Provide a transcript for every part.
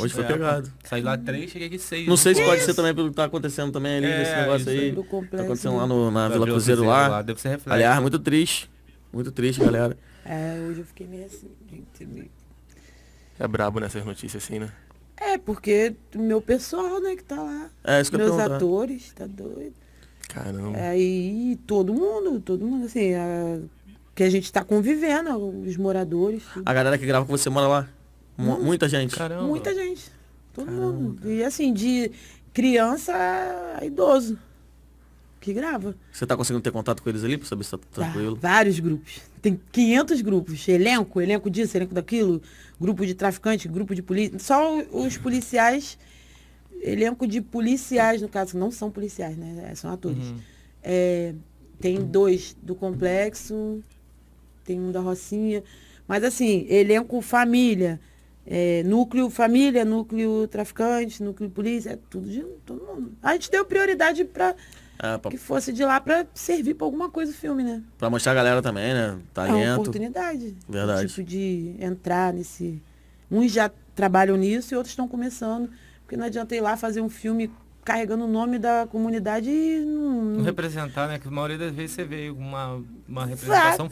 Hoje foi é, pegado. Saí lá três, cheguei aqui seis. Não né? sei se pode ser também pelo que tá acontecendo também ali, é, esse negócio aí. Tá complexo, tá acontecendo lá né? no, na tá Vila Cruzeiro lá. lá Aliás, muito triste. Muito triste, galera. É, hoje eu fiquei meio assim. É brabo nessas notícias assim, né? É, porque meu pessoal, né, que tá lá. É, isso que Meus eu atores, tá doido. Caramba. Aí é, todo mundo, todo mundo, assim, a, é, que a gente tá convivendo, os moradores. Tudo. A galera que grava com você mora lá? muita gente. Caramba. Muita gente. Todo Caramba. mundo. E assim, de criança a idoso. Que grava. Você tá conseguindo ter contato com eles ali pra saber se tá, tá tranquilo? vários grupos. Tem 500 grupos. Elenco, elenco disso, elenco daquilo. Grupo de traficante, grupo de polícia. Só os policiais. Elenco de policiais, no caso, não são policiais, né? É, são atores. Uhum. É, tem dois do complexo, tem um da Rocinha. Mas assim, elenco família é, núcleo família, núcleo traficante, núcleo polícia, é tudo de todo mundo. A gente deu prioridade para ah, pra... que fosse de lá para servir para alguma coisa o filme, né? Para mostrar a galera também, né? Talento. Tá é uma oportunidade. Verdade. Tipo de entrar nesse. Uns já trabalham nisso e outros estão começando. Porque não adianta ir lá fazer um filme carregando o nome da comunidade e não. não representar, né? Que a maioria das vezes você vê uma, uma representação.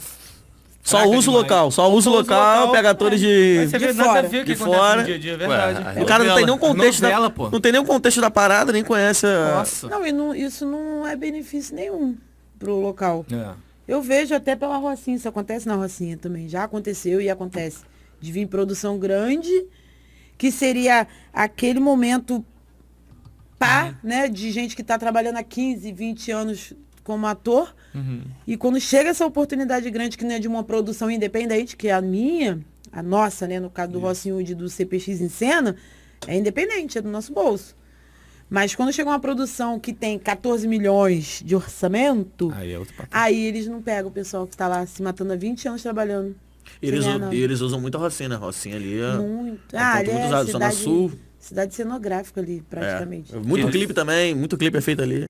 Só Caraca, uso local, só uso local, local, pega atores de, você de vê fora. Nada de fora. Dia dia, é verdade. Ué, o cara não tem nenhum contexto novela, da, pô. não tem nenhum contexto da parada, nem conhece a... Nossa. Não, e não, isso não é benefício nenhum pro local. É. Eu vejo até pela Rocinha, isso acontece na Rocinha também. Já aconteceu e acontece. De vir produção grande, que seria aquele momento pá, ah. né, de gente que está trabalhando há 15, 20 anos como ator. Uhum. E quando chega essa oportunidade grande, que não é de uma produção independente, que é a minha, a nossa, né? No caso do Rossinho e do CPX em cena, é independente, é do nosso bolso. Mas quando chega uma produção que tem 14 milhões de orçamento, aí, é aí eles não pegam o pessoal que está lá se matando há 20 anos trabalhando. Eles, eles usam muito a Rocinha, né? Rocinha ali é. Muito. É ah, ali muito é usado, cidade, Zona Sul. Cidade cenográfica ali, praticamente. É. Muito eles... clipe também, muito clipe é feito ali.